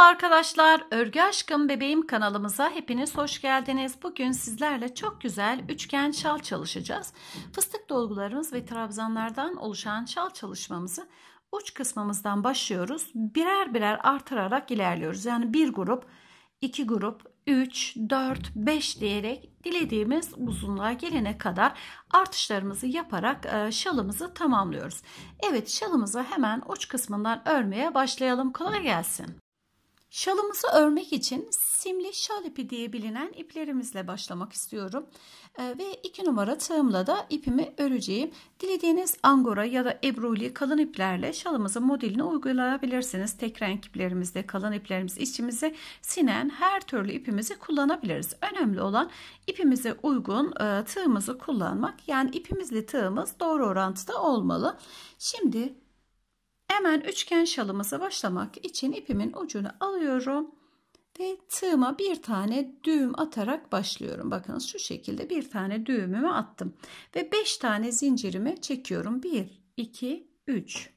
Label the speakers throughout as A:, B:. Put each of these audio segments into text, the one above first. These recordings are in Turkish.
A: Merhaba arkadaşlar, Örgü Aşkım Bebeğim kanalımıza hepiniz hoş geldiniz. Bugün sizlerle çok güzel üçgen şal çalışacağız. Fıstık dolgularımız ve trabzanlardan oluşan şal çalışmamızı uç kısmımızdan başlıyoruz. Birer birer artırarak ilerliyoruz. Yani bir grup, iki grup, üç, dört, beş diyerek dilediğimiz uzunluğa gelene kadar artışlarımızı yaparak e, şalımızı tamamlıyoruz. Evet şalımızı hemen uç kısmından örmeye başlayalım. Kolay gelsin. Şalımızı örmek için simli şal ipi diye bilinen iplerimizle başlamak istiyorum. E, ve 2 numara tığımla da ipimi öreceğim. Dilediğiniz angora ya da ebruli kalın iplerle şalımızın modelini uygulayabilirsiniz. Tek renk iplerimizde kalın iplerimiz içimize sinen her türlü ipimizi kullanabiliriz. Önemli olan ipimize uygun e, tığımızı kullanmak. Yani ipimizle tığımız doğru orantıda olmalı. Şimdi Hemen üçgen şalımıza başlamak için ipimin ucunu alıyorum ve tığıma bir tane düğüm atarak başlıyorum. Bakınız şu şekilde bir tane düğümümü attım ve 5 tane zincirimi çekiyorum. 1, 2, 3,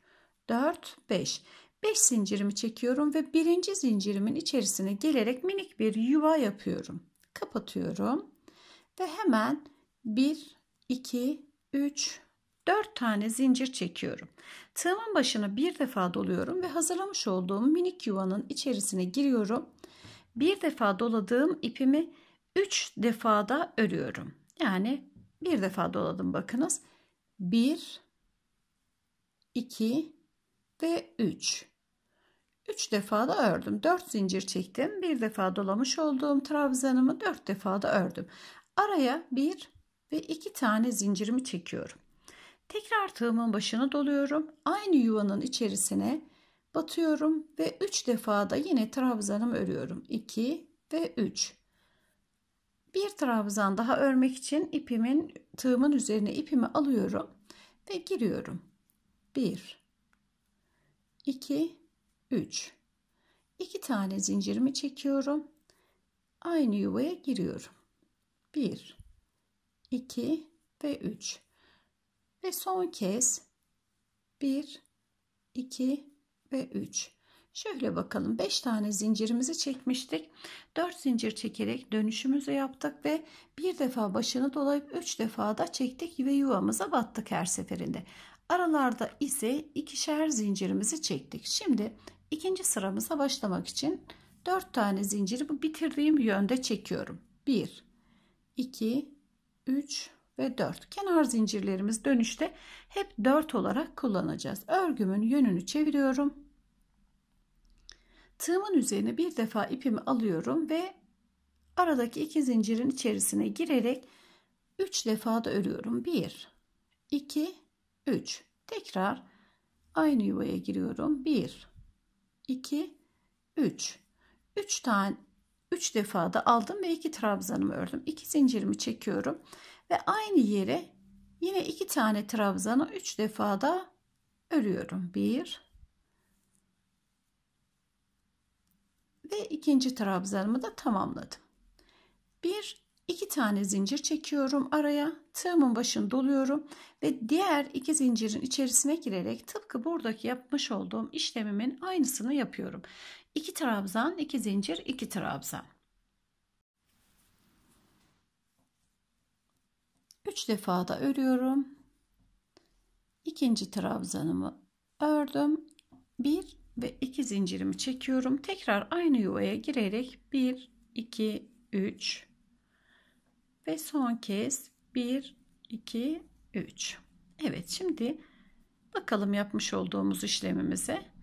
A: 4, 5. 5 zincirimi çekiyorum ve birinci zincirimin içerisine gelerek minik bir yuva yapıyorum. Kapatıyorum ve hemen 1, 2, 3, 4 tane zincir çekiyorum. Tığımın başına bir defa doluyorum ve hazırlamış olduğum minik yuvanın içerisine giriyorum. Bir defa doladığım ipimi 3 defada örüyorum. Yani bir defa doladım bakınız. 1 2 ve 3. 3 defa da ördüm. 4 zincir çektim. Bir defa dolamış olduğum trabzanımı 4 defa da ördüm. Araya 1 ve 2 tane zincirimi çekiyorum. Tekrar tığımın başına doluyorum. Aynı yuvanın içerisine batıyorum ve 3 defa da yine trabzanımı örüyorum. 2 ve 3. Bir trabzan daha örmek için ipimin tığımın üzerine ipimi alıyorum ve giriyorum. 1 2 3 2 tane zincirimi çekiyorum. Aynı yuvaya giriyorum. 1 2 ve 3 ve son kez 1, 2 ve 3. Şöyle bakalım 5 tane zincirimizi çekmiştik. 4 zincir çekerek dönüşümüzü yaptık ve bir defa başını dolayıp 3 defa da çektik ve yuvamıza battık her seferinde. Aralarda ise ikişer zincirimizi çektik. Şimdi ikinci sıramıza başlamak için 4 tane zinciri bu bitirdiğim yönde çekiyorum. 1 2 3 ve 4. Kenar zincirlerimiz dönüşte hep 4 olarak kullanacağız. Örgümün yönünü çeviriyorum. Tığımın üzerine bir defa ipimi alıyorum ve aradaki iki zincirin içerisine girerek 3 defa da örüyorum. 1 2 3. Tekrar aynı yuvaya giriyorum. 1 2 3. 3 tane 3 defa da aldım ve 2 trabzanımı ördüm. 2 zincirimi çekiyorum. Ve aynı yere yine iki tane trabzanı üç defa da örüyorum. Bir ve ikinci trabzanımı da tamamladım. Bir iki tane zincir çekiyorum araya. Tığımın başını doluyorum ve diğer iki zincirin içerisine girerek tıpkı buradaki yapmış olduğum işlemimin aynısını yapıyorum. İki trabzan, iki zincir, iki trabzan. 3 defa da örüyorum. İkinci trabzanımı ördüm. 1 ve 2 zincirimi çekiyorum. Tekrar aynı yuvaya girerek 1 2 3 ve son kez 1 2 3. Evet şimdi bakalım yapmış olduğumuz işlemimize.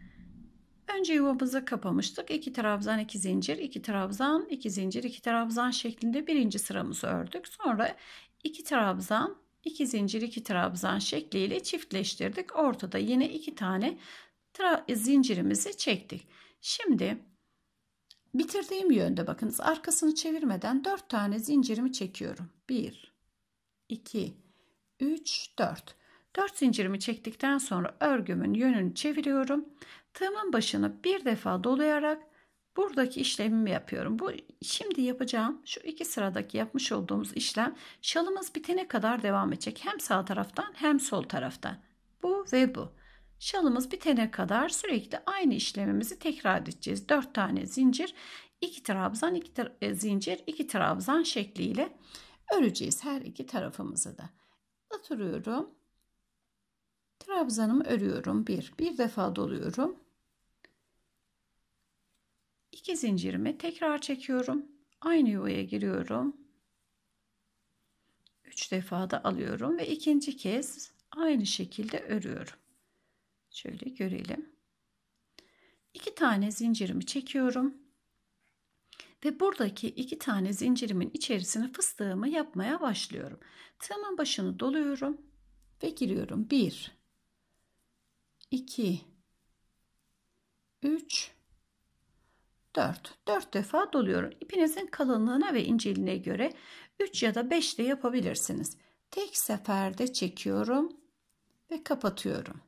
A: Önce yuvamızı kapamıştık. 2 trabzan, 2 zincir, 2 trabzan, 2 zincir, 2 trabzan şeklinde birinci sıramızı ördük. Sonra 2 trabzan, iki zincir, iki trabzan şekliyle çiftleştirdik. Ortada yine iki tane zincirimizi çektik. Şimdi bitirdiğim yönde bakınız arkasını çevirmeden 4 tane zincirimi çekiyorum. 1 2 3 4 4 zincirimi çektikten sonra örgümün yönünü çeviriyorum. Tığımın başını bir defa dolayarak Buradaki işlemimi yapıyorum. Bu şimdi yapacağım şu iki sıradaki yapmış olduğumuz işlem şalımız bitene kadar devam edecek. Hem sağ taraftan hem sol taraftan. Bu ve bu. Şalımız bitene kadar sürekli aynı işlemimizi tekrar edeceğiz. 4 tane zincir, 2 trabzan, 2 tra e, zincir, 2 trabzan şekliyle öreceğiz her iki tarafımızı da. Oturuyorum. Trabzanımı örüyorum. 1. Bir, bir defa doluyorum. 2 zincirimi tekrar çekiyorum. Aynı yuvaya giriyorum. 3 defa da alıyorum ve ikinci kez aynı şekilde örüyorum. Şöyle görelim. 2 tane zincirimi çekiyorum. Ve buradaki iki tane zincirimin içerisine fıstığımı yapmaya başlıyorum. Tığımın başını doluyorum ve giriyorum. 1 2 3 4. 4 defa doluyorum. İpinizin kalınlığına ve inceliğine göre 3 ya da 5 de yapabilirsiniz. Tek seferde çekiyorum ve kapatıyorum.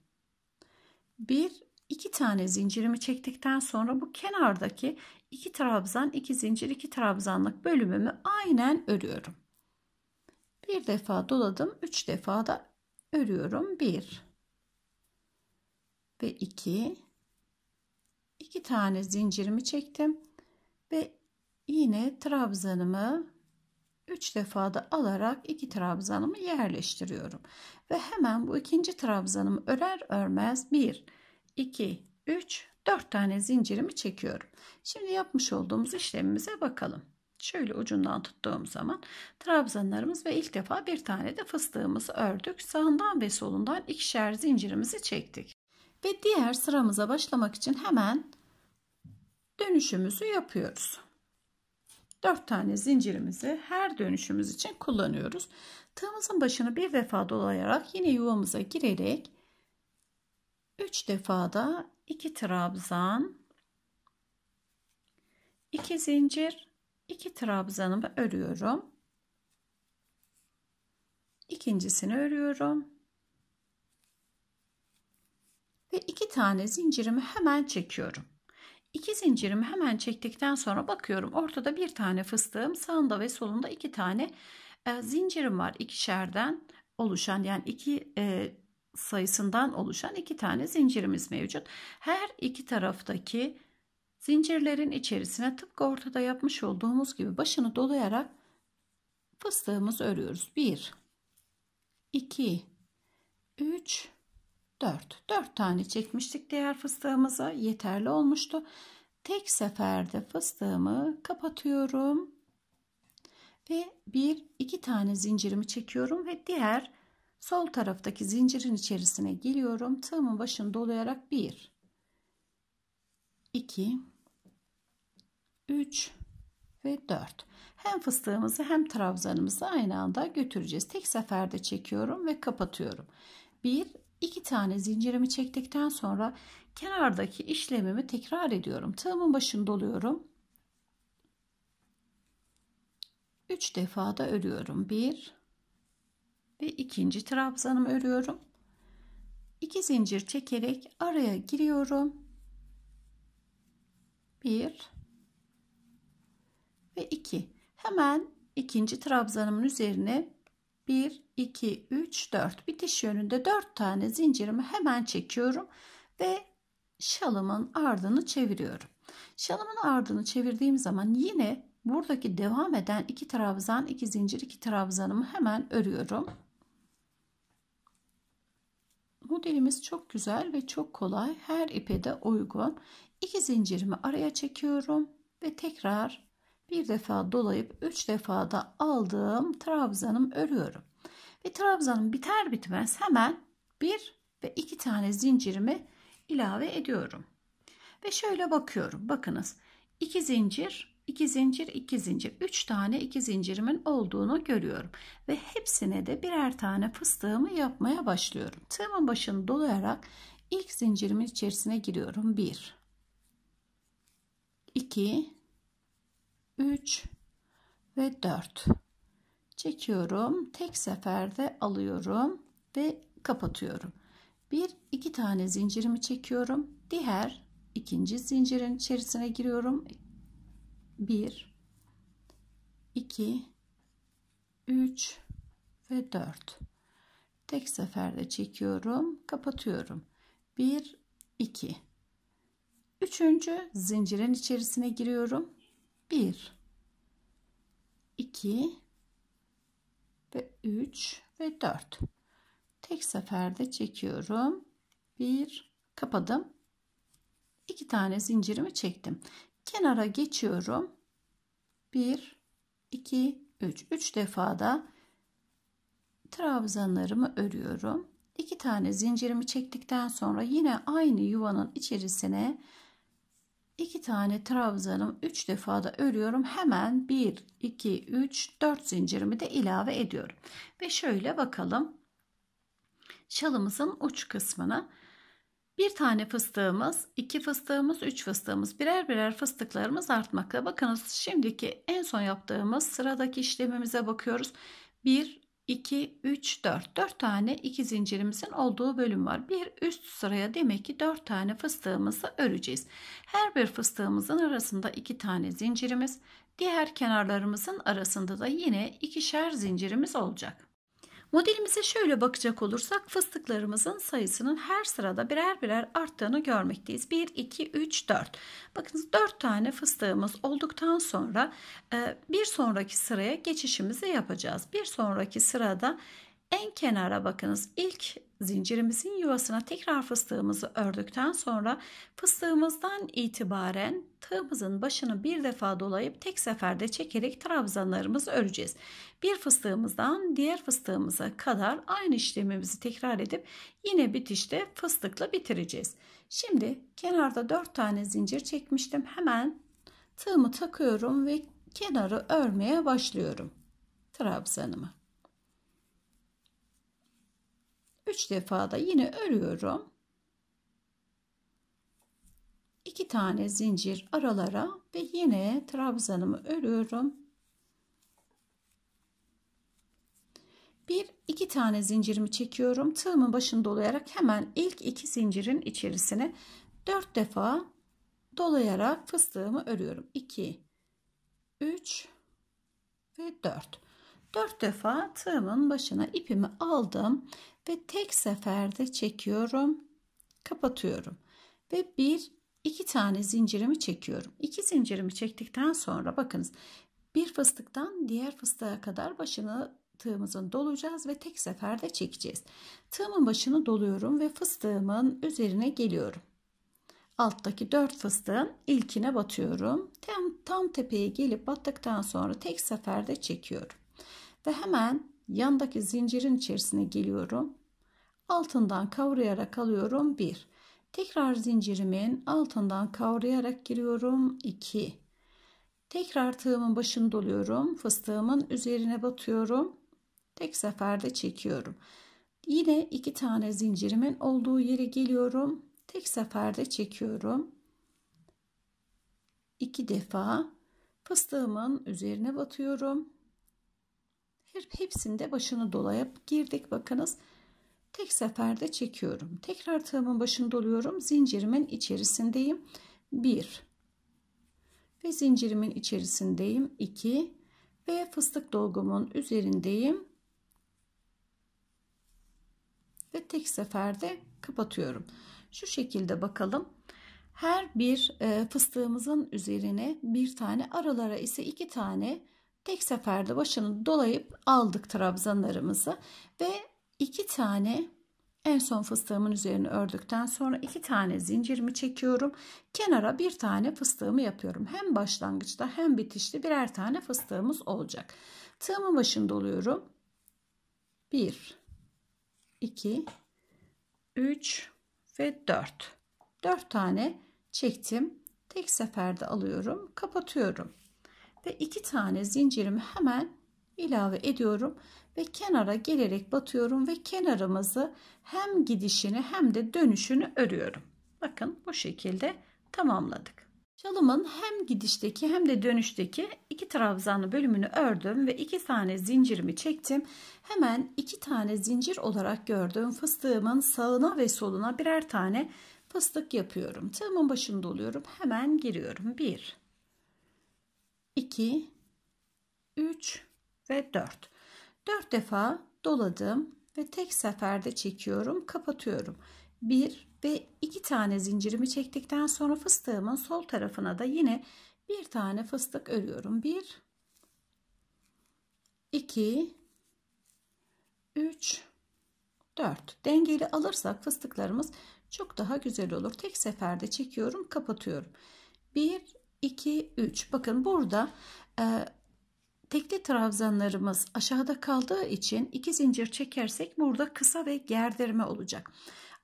A: 1 2 tane zincirimi çektikten sonra bu kenardaki 2 trabzan, 2 zincir, 2 trabzanlık bölümümü aynen örüyorum. Bir defa doladım, 3 defa da örüyorum. 1 ve 2 iki tane zincirimi çektim ve yine trabzanımı 3 defa da alarak iki trabzanımı yerleştiriyorum. Ve hemen bu ikinci trabzanımı örer örmez 1, 2, 3, 4 tane zincirimi çekiyorum. Şimdi yapmış olduğumuz işlemimize bakalım. Şöyle ucundan tuttuğum zaman trabzanlarımız ve ilk defa bir tane de fıstığımızı ördük. Sağından ve solundan ikişer zincirimizi çektik. Ve diğer sıramıza başlamak için hemen dönüşümüzü yapıyoruz. 4 tane zincirimizi her dönüşümüz için kullanıyoruz. Tığımızın başını bir defa dolayarak yine yuvamıza girerek 3 defada 2 trabzan 2 zincir 2 trabzanımı örüyorum. İkincisini örüyorum ve iki tane zincirimi hemen çekiyorum. İki zincirimi hemen çektikten sonra bakıyorum ortada bir tane fıstığım sağında ve solunda iki tane e, zincirim var. İkişerden oluşan yani iki e, sayısından oluşan iki tane zincirimiz mevcut. Her iki taraftaki zincirlerin içerisine tıpkı ortada yapmış olduğumuz gibi başını dolayarak fıstığımızı örüyoruz. 1 2 3 4. 4 tane çekmiştik diğer fıstığımıza. Yeterli olmuştu. Tek seferde fıstığımı kapatıyorum. Ve 1 2 tane zincirimi çekiyorum ve diğer sol taraftaki zincirin içerisine geliyorum. Tığımın başını dolayarak 1 2 3 ve 4. Hem fıstığımızı hem trabzanımızı aynı anda götüreceğiz. Tek seferde çekiyorum ve kapatıyorum. 1 2 tane zincirimi çektikten sonra kenardaki işlemimi tekrar ediyorum. Tığımın başını doluyorum. 3 defa da örüyorum. 1 ve ikinci trabzanımı örüyorum. 2 zincir çekerek araya giriyorum. 1 ve 2. Hemen ikinci trabzanımın üzerine 1, 2, 3, 4 bitiş yönünde 4 tane zincirimi hemen çekiyorum ve şalımın ardını çeviriyorum. Şalımın ardını çevirdiğim zaman yine buradaki devam eden iki trabzan, iki zincir, iki trabzanımı hemen örüyorum. Modelimiz çok güzel ve çok kolay. Her ipe de uygun. İki zincirimi araya çekiyorum ve tekrar bir defa dolayıp üç defa da aldığım trabzanım örüyorum. Ve trabzanım biter bitmez hemen bir ve iki tane zincirimi ilave ediyorum. Ve şöyle bakıyorum. Bakınız iki zincir, iki zincir, iki zincir. Üç tane iki zincirimin olduğunu görüyorum. Ve hepsine de birer tane fıstığımı yapmaya başlıyorum. Tığımın başını dolayarak ilk zincirimin içerisine giriyorum. Bir, iki. 3 ve 4. Çekiyorum. Tek seferde alıyorum ve kapatıyorum. Bir iki tane zincirimi çekiyorum. Diğer ikinci zincirin içerisine giriyorum. 1 2 3 ve 4. Tek seferde çekiyorum, kapatıyorum. 1 2 Üçüncü zincirin içerisine giriyorum. 1 2 ve 3 ve 4 tek seferde çekiyorum 1 kapadım 2 tane zincirimi çektim kenara geçiyorum 1 2 3 3 defada trabzanlarımı örüyorum 2 tane zincirimi çektikten sonra yine aynı yuvanın içerisine 2 tane trabzanım 3 defa da örüyorum. Hemen 1, 2, 3, 4 zincirimi de ilave ediyorum. Ve şöyle bakalım. Şalımızın uç kısmına bir tane fıstığımız, iki fıstığımız, üç fıstığımız, birer birer fıstıklarımız artmakta. Bakınız şimdiki en son yaptığımız sıradaki işlemimize bakıyoruz. 1, 2, 3, 4. 4 tane iki zincirimizin olduğu bölüm var. Bir üst sıraya demek ki 4 tane fıstığımızı öreceğiz. Her bir fıstığımızın arasında 2 tane zincirimiz, diğer kenarlarımızın arasında da yine ikişer zincirimiz olacak. Modelimize şöyle bakacak olursak fıstıklarımızın sayısının her sırada birer birer arttığını görmekteyiz. 1, 2, 3, 4. Bakınız 4 tane fıstığımız olduktan sonra e, bir sonraki sıraya geçişimizi yapacağız. Bir sonraki sırada en kenara bakınız. İlk zincirimizin yuvasına tekrar fıstığımızı ördükten sonra fıstığımızdan itibaren tığımızın başını bir defa dolayıp tek seferde çekerek trabzanlarımızı öreceğiz. Bir fıstığımızdan diğer fıstığımıza kadar aynı işlemimizi tekrar edip yine bitişte fıstıkla bitireceğiz. Şimdi kenarda 4 tane zincir çekmiştim. Hemen tığımı takıyorum ve kenarı örmeye başlıyorum. Trabzanımı. 3 defa da yine örüyorum. 2 tane zincir aralara ve yine trabzanımı örüyorum. Bir iki tane zincirimi çekiyorum. Tığımın başını dolayarak hemen ilk iki zincirin içerisine 4 defa dolayarak fıstığımı örüyorum. 2 3 ve 4. 4 defa tığımın başına ipimi aldım ve tek seferde çekiyorum kapatıyorum ve bir iki tane zincirimi çekiyorum iki zincirimi çektikten sonra bakınız bir fıstıktan diğer fıstığa kadar başını tığımızın dolacağız ve tek seferde çekeceğiz tığımın başını doluyorum ve fıstığımın üzerine geliyorum alttaki dört fıstığın ilkine batıyorum. Tam, tam tepeye gelip battıktan sonra tek seferde çekiyorum. Ve hemen yandaki zincirin içerisine geliyorum. Altından kavrayarak alıyorum 1. Tekrar zincirimin altından kavrayarak giriyorum 2. Tekrar tığımın başını doluyorum. Fıstığımın üzerine batıyorum. Tek seferde çekiyorum. Yine iki tane zincirimin olduğu yere geliyorum. Tek seferde çekiyorum. İki defa fıstığımın üzerine batıyorum hepsinde başını dolayıp girdik bakınız tek seferde çekiyorum tekrar tığımın başını doluyorum zincirimin içerisindeyim 1 ve zincirimin içerisindeyim 2 ve fıstık dolgumun üzerindeyim ve tek seferde kapatıyorum şu şekilde bakalım her bir e, fıstığımızın üzerine bir tane aralara ise iki tane tek seferde başını dolayıp aldık trabzanlarımızı ve iki tane en son fıstığımın üzerine ördükten sonra iki tane zincirimi çekiyorum. Kenara bir tane fıstığımı yapıyorum. Hem başlangıçta hem bitişte birer tane fıstığımız olacak. Tığımın başını doluyorum. 1 2 3 ve 4. 4 tane çektim. Tek seferde alıyorum. Kapatıyorum ve iki tane zincirimi hemen ilave ediyorum ve kenara gelerek batıyorum ve kenarımızı hem gidişini hem de dönüşünü örüyorum. Bakın bu şekilde tamamladık. Şalımın hem gidişteki hem de dönüşteki iki trabzanlı bölümünü ördüm ve iki tane zincirimi çektim. Hemen iki tane zincir olarak gördüğüm fıstığımın sağına ve soluna birer tane fıstık yapıyorum. Tığımın başında oluyorum. Hemen giriyorum. Bir, 2, 3 ve 4. 4 defa doladım ve tek seferde çekiyorum, kapatıyorum. 1 ve 2 tane zincirimi çektikten sonra fıstığımın sol tarafına da yine bir tane fıstık örüyorum. 1 2 3 4 dengeli alırsak fıstıklarımız çok daha güzel olur. Tek seferde çekiyorum kapatıyorum. 1 2, 3. Bakın burada e, tekli trabzanlarımız aşağıda kaldığı için iki zincir çekersek burada kısa ve gerdirme olacak.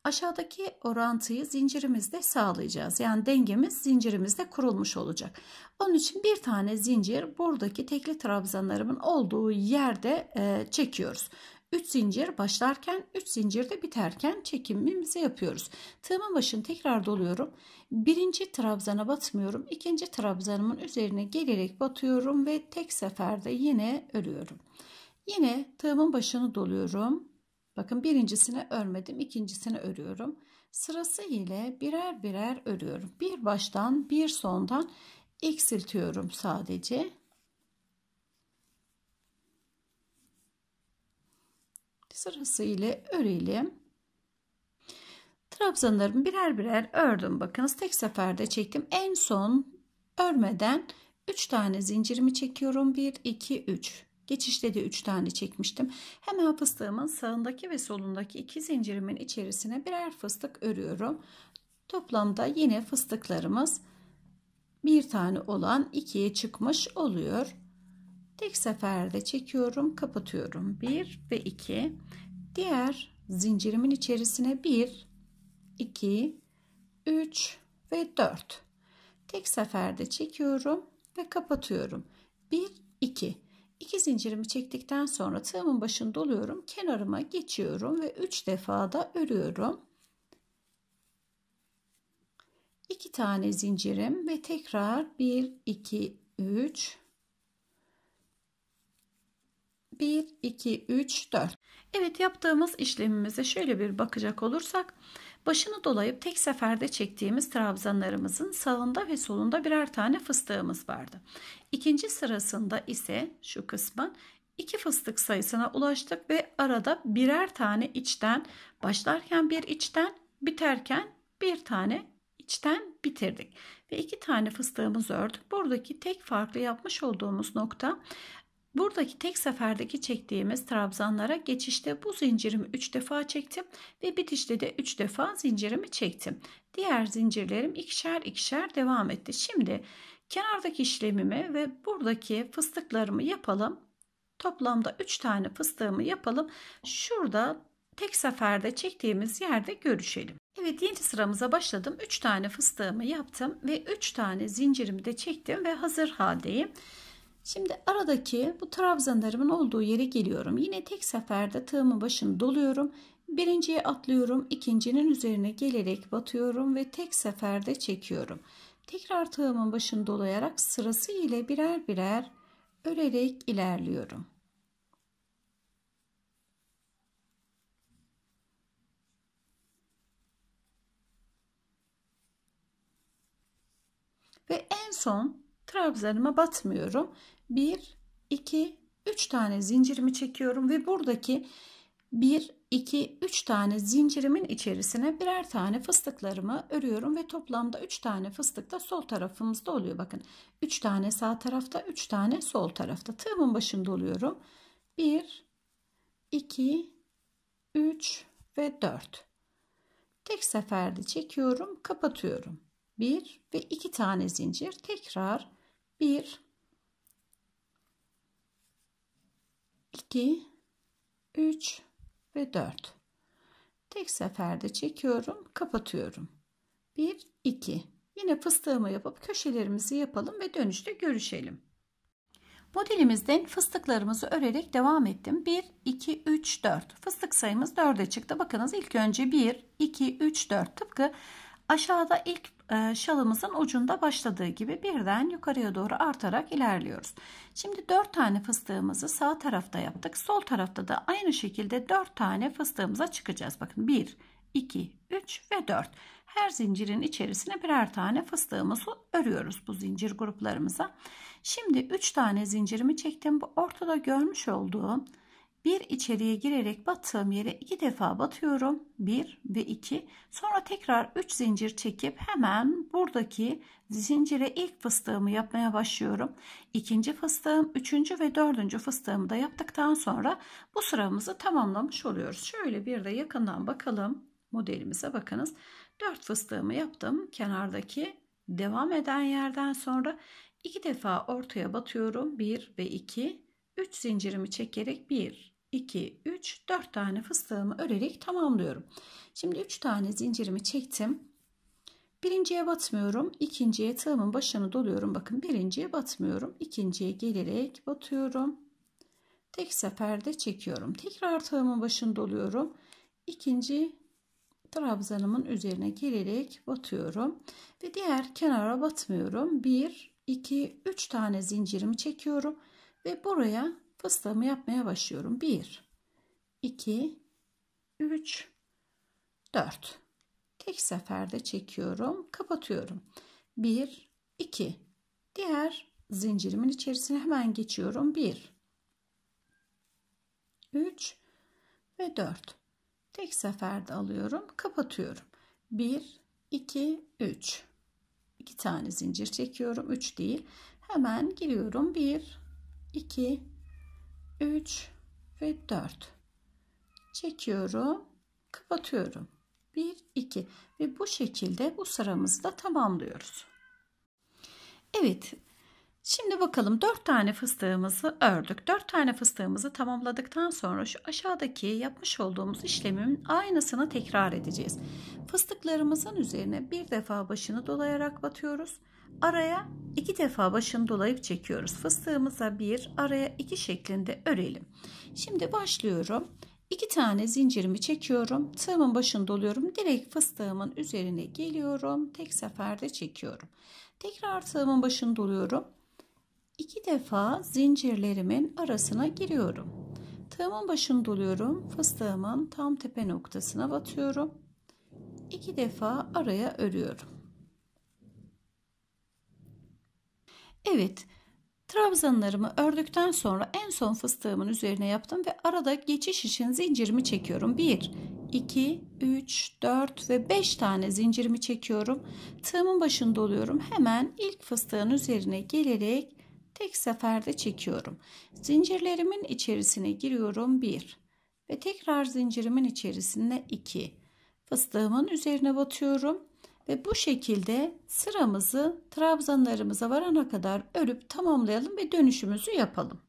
A: Aşağıdaki orantıyı zincirimizde sağlayacağız. Yani dengemiz zincirimizde kurulmuş olacak. Onun için bir tane zincir buradaki tekli trabzanlarımın olduğu yerde e, çekiyoruz. 3 zincir başlarken 3 zincirde biterken çekimimizi yapıyoruz. Tığımın başını tekrar doluyorum. Birinci trabzana batmıyorum. ikinci trabzanımın üzerine gelerek batıyorum ve tek seferde yine örüyorum. Yine tığımın başını doluyorum. Bakın birincisine örmedim. ikincisine örüyorum. Sırası ile birer birer örüyorum. Bir baştan bir sondan eksiltiyorum sadece. sırası ile örelim. Trabzanlarımı birer birer ördüm. Bakınız tek seferde çektim. En son örmeden 3 tane zincirimi çekiyorum. 1, 2, 3. Geçişte de 3 tane çekmiştim. Hemen fıstığımın sağındaki ve solundaki iki zincirimin içerisine birer fıstık örüyorum. Toplamda yine fıstıklarımız bir tane olan ikiye çıkmış oluyor. Tek seferde çekiyorum, kapatıyorum. 1 ve 2. Diğer zincirimin içerisine 1, 2, 3 ve 4. Tek seferde çekiyorum ve kapatıyorum. 1, 2. 2 zincirimi çektikten sonra tığımın başını doluyorum. Kenarıma geçiyorum ve 3 defa da örüyorum. 2 tane zincirim ve tekrar 1, 2, 3, 1, 2, 3, 4. Evet yaptığımız işlemimize şöyle bir bakacak olursak başını dolayıp tek seferde çektiğimiz trabzanlarımızın sağında ve solunda birer tane fıstığımız vardı. İkinci sırasında ise şu kısmın iki fıstık sayısına ulaştık ve arada birer tane içten başlarken bir içten biterken bir tane içten bitirdik ve iki tane fıstığımız ördük. Buradaki tek farklı yapmış olduğumuz nokta Buradaki tek seferdeki çektiğimiz trabzanlara geçişte bu zincirimi 3 defa çektim ve bitişte de 3 defa zincirimi çektim. Diğer zincirlerim ikişer ikişer devam etti. Şimdi kenardaki işlemimi ve buradaki fıstıklarımı yapalım. Toplamda 3 tane fıstığımı yapalım. Şurada tek seferde çektiğimiz yerde görüşelim. Evet yeni sıramıza başladım. 3 tane fıstığımı yaptım ve 3 tane zincirimi de çektim ve hazır haldeyim. Şimdi aradaki bu trabzanlarımın olduğu yere geliyorum. Yine tek seferde tığımın başını doluyorum. Birinciye atlıyorum. ikincinin üzerine gelerek batıyorum ve tek seferde çekiyorum. Tekrar tığımın başını dolayarak sırası ile birer birer örerek ilerliyorum. Ve en son trabzanıma batmıyorum 1, 2, 3 tane zincirimi çekiyorum ve buradaki 1, 2, 3 tane zincirimin içerisine birer tane fıstıklarımı örüyorum ve toplamda 3 tane fıstık da sol tarafımızda oluyor. Bakın 3 tane sağ tarafta 3 tane sol tarafta tığımın başında oluyorum. 1, 2, 3 ve 4. Tek seferde çekiyorum kapatıyorum. 1 ve 2 tane zincir tekrar 1 2 3 ve 4 tek seferde çekiyorum kapatıyorum 1 2 yine fıstığımı yapıp köşelerimizi yapalım ve dönüşte görüşelim modelimizden fıstıklarımızı örerek devam ettim 1 2 3 4 fıstık sayımız 4'e çıktı bakınız ilk önce 1 2 3 4 tıpkı aşağıda ilk e, şalımızın ucunda başladığı gibi birden yukarıya doğru artarak ilerliyoruz. Şimdi 4 tane fıstığımızı sağ tarafta yaptık. Sol tarafta da aynı şekilde 4 tane fıstığımıza çıkacağız. Bakın 1, 2, 3 ve 4. Her zincirin içerisine birer tane fıstığımızı örüyoruz bu zincir gruplarımıza. Şimdi 3 tane zincirimi çektim. Bu ortada görmüş olduğum bir içeriye girerek battığım yere iki defa batıyorum. Bir ve iki. Sonra tekrar üç zincir çekip hemen buradaki zincire ilk fıstığımı yapmaya başlıyorum. İkinci fıstığım, üçüncü ve dördüncü fıstığımı da yaptıktan sonra bu sıramızı tamamlamış oluyoruz. Şöyle bir de yakından bakalım. Modelimize bakınız. Dört fıstığımı yaptım. Kenardaki devam eden yerden sonra iki defa ortaya batıyorum. Bir ve iki 3 zincirimi çekerek 1, 2, 3, 4 tane fıstığımı örerek tamamlıyorum. Şimdi 3 tane zincirimi çektim. Birinciye batmıyorum. ikinciye tığımın başını doluyorum. Bakın birinciye batmıyorum. ikinciye gelerek batıyorum. Tek seferde çekiyorum. Tekrar tığımın başını doluyorum. İkinci trabzanımın üzerine gelerek batıyorum. Ve diğer kenara batmıyorum. 1, 2, 3 tane zincirimi çekiyorum. Ve buraya fıstığımı yapmaya başlıyorum. 1, 2, 3, 4. Tek seferde çekiyorum. Kapatıyorum. 1, 2. Diğer zincirimin içerisine hemen geçiyorum. 1, 3 ve 4. Tek seferde alıyorum. Kapatıyorum. 1, 2, 3. 2 tane zincir çekiyorum. 3 değil. Hemen giriyorum. 1, 2 3 ve 4 çekiyorum kapatıyorum 1 2 ve bu şekilde bu sıramızı da tamamlıyoruz Evet Şimdi bakalım 4 tane fıstığımızı ördük. 4 tane fıstığımızı tamamladıktan sonra şu aşağıdaki yapmış olduğumuz işlemin aynısını tekrar edeceğiz. Fıstıklarımızın üzerine bir defa başını dolayarak batıyoruz. Araya iki defa başını dolayıp çekiyoruz. Fıstığımıza bir araya iki şeklinde örelim. Şimdi başlıyorum. İki tane zincirimi çekiyorum. Tığımın başını doluyorum. Direkt fıstığımın üzerine geliyorum. Tek seferde çekiyorum. Tekrar tığımın başını doluyorum. İki defa zincirlerimin arasına giriyorum. Tığımın başını doluyorum. Fıstığımın tam tepe noktasına batıyorum. İki defa araya örüyorum. Evet, trabzanlarımı ördükten sonra en son fıstığımın üzerine yaptım ve arada geçiş için zincirimi çekiyorum. 1, 2, 3, 4 ve 5 tane zincirimi çekiyorum. Tığımın başında oluyorum. Hemen ilk fıstığın üzerine gelerek tek seferde çekiyorum. Zincirlerimin içerisine giriyorum 1 ve tekrar zincirimin içerisine 2. Fıstığımın üzerine batıyorum ve bu şekilde sıramızı trabzanlarımıza varana kadar örüp tamamlayalım ve dönüşümüzü yapalım.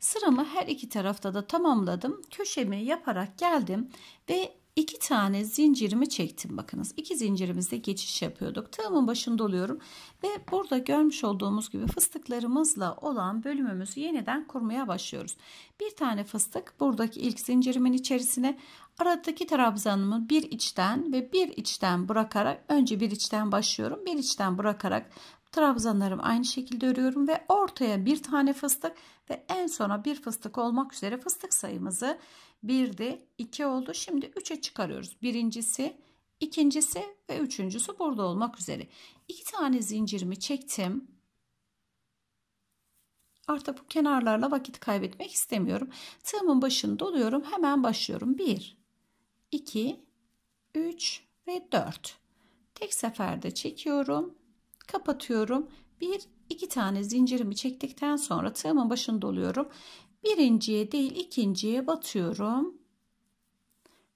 A: Sıramı her iki tarafta da tamamladım. Köşemi yaparak geldim ve iki tane zincirimi çektim bakınız. iki zincirimizde geçiş yapıyorduk. Tığımın başında oluyorum ve burada görmüş olduğumuz gibi fıstıklarımızla olan bölümümüzü yeniden kurmaya başlıyoruz. Bir tane fıstık buradaki ilk zincirimin içerisine aradaki trabzanımı bir içten ve bir içten bırakarak önce bir içten başlıyorum. Bir içten bırakarak trabzanlarımı aynı şekilde örüyorum ve ortaya bir tane fıstık ve en sona bir fıstık olmak üzere fıstık sayımızı bir de 2 oldu. Şimdi 3'e çıkarıyoruz. Birincisi, ikincisi ve üçüncüsü burada olmak üzere. 2 tane zincirimi çektim. Artık bu kenarlarla vakit kaybetmek istemiyorum. Tığımın başını doluyorum. Hemen başlıyorum. 1, 2, 3 ve 4. Tek seferde çekiyorum. Kapatıyorum. 1, 2 tane zincirimi çektikten sonra tığımın başını doluyorum birinciye değil ikinciye batıyorum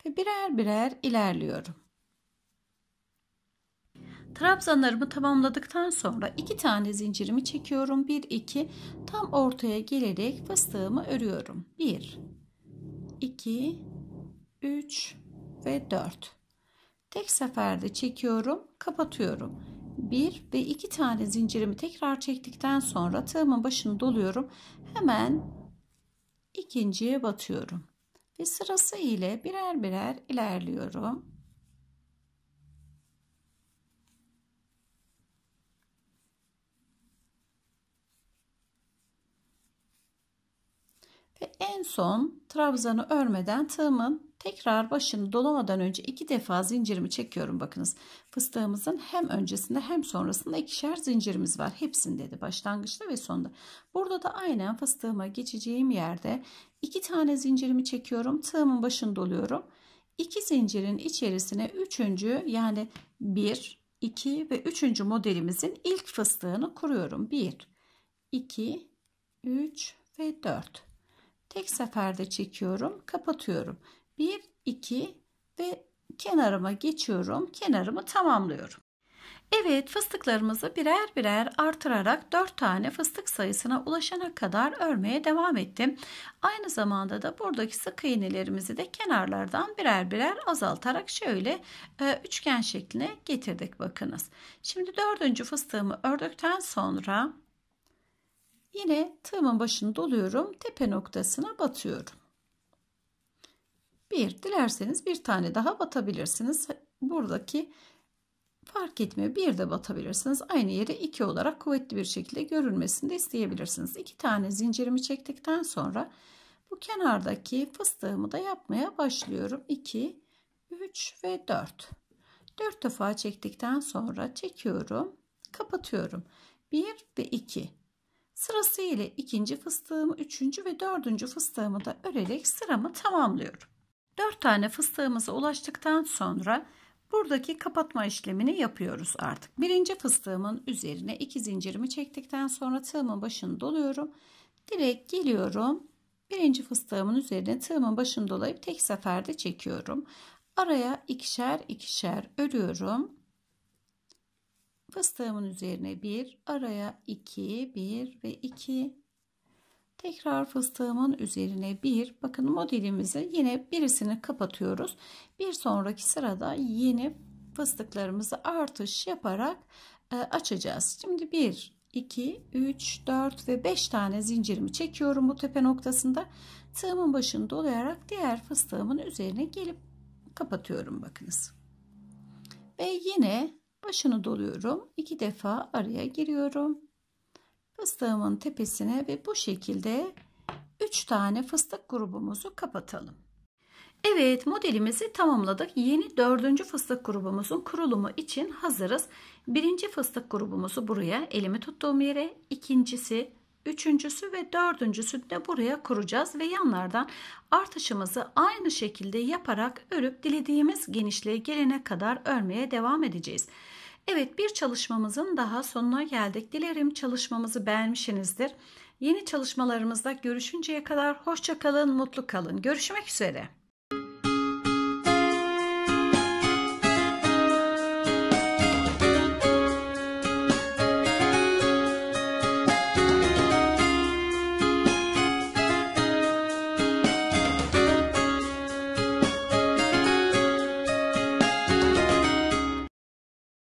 A: ve birer birer ilerliyorum. Trabzanlarımı tamamladıktan sonra iki tane zincirimi çekiyorum. 1 2 tam ortaya gelerek fıstığımı örüyorum. 1 2 3 ve 4. Tek seferde çekiyorum, kapatıyorum. 1 ve 2 tane zincirimi tekrar çektikten sonra tığımın başını doluyorum. Hemen ikinciye batıyorum. Ve sırası ile birer birer ilerliyorum. Ve en son trabzanı örmeden tığımın Tekrar başını dolamadan önce iki defa zincirimi çekiyorum bakınız. Fıstığımızın hem öncesinde hem sonrasında ikişer zincirimiz var. Hepsinde de başlangıçta ve sonda. Burada da aynen fıstığıma geçeceğim yerde iki tane zincirimi çekiyorum. Tığımın başını doluyorum. İki zincirin içerisine üçüncü yani bir, iki ve üçüncü modelimizin ilk fıstığını kuruyorum. Bir, iki, üç ve dört. Tek seferde çekiyorum, kapatıyorum. 1, 2 ve kenarıma geçiyorum. Kenarımı tamamlıyorum. Evet fıstıklarımızı birer birer artırarak 4 tane fıstık sayısına ulaşana kadar örmeye devam ettim. Aynı zamanda da buradaki sık iğnelerimizi de kenarlardan birer birer azaltarak şöyle e, üçgen şekline getirdik bakınız. Şimdi dördüncü fıstığımı ördükten sonra yine tığımın başını doluyorum tepe noktasına batıyorum bir dilerseniz bir tane daha batabilirsiniz. Buradaki fark etmiyor. Bir de batabilirsiniz. Aynı yere iki olarak kuvvetli bir şekilde görünmesini de isteyebilirsiniz. İki tane zincirimi çektikten sonra bu kenardaki fıstığımı da yapmaya başlıyorum. 2, 3 ve 4. 4 defa çektikten sonra çekiyorum. Kapatıyorum. 1 ve 2. Sırasıyla ikinci fıstığımı, üçüncü ve dördüncü fıstığımı da örerek sıramı tamamlıyorum. 4 tane fıstığımıza ulaştıktan sonra buradaki kapatma işlemini yapıyoruz artık. Birinci fıstığımın üzerine 2 zincirimi çektikten sonra tığımın başını doluyorum. Direkt geliyorum. Birinci fıstığımın üzerine tığımın başını dolayıp tek seferde çekiyorum. Araya ikişer ikişer örüyorum. Fıstığımın üzerine bir, araya iki, bir ve iki Tekrar fıstığımın üzerine bir bakın modelimizi yine birisini kapatıyoruz. Bir sonraki sırada yeni fıstıklarımızı artış yaparak e, açacağız. Şimdi 1 2 3 4 ve 5 tane zincirimi çekiyorum bu tepe noktasında. Tığımın başını dolayarak diğer fıstığımın üzerine gelip kapatıyorum bakınız. Ve yine başını doluyorum. 2 defa araya giriyorum fıstığımın tepesine ve bu şekilde 3 tane fıstık grubumuzu kapatalım. Evet modelimizi tamamladık. Yeni dördüncü fıstık grubumuzun kurulumu için hazırız. Birinci fıstık grubumuzu buraya elimi tuttuğum yere ikincisi üçüncüsü ve dördüncüsünü de buraya kuracağız ve yanlardan artışımızı aynı şekilde yaparak örüp dilediğimiz genişliğe gelene kadar örmeye devam edeceğiz. Evet bir çalışmamızın daha sonuna geldik. Dilerim çalışmamızı beğenmişsinizdir. Yeni çalışmalarımızda görüşünceye kadar hoşça kalın, mutlu kalın. Görüşmek üzere.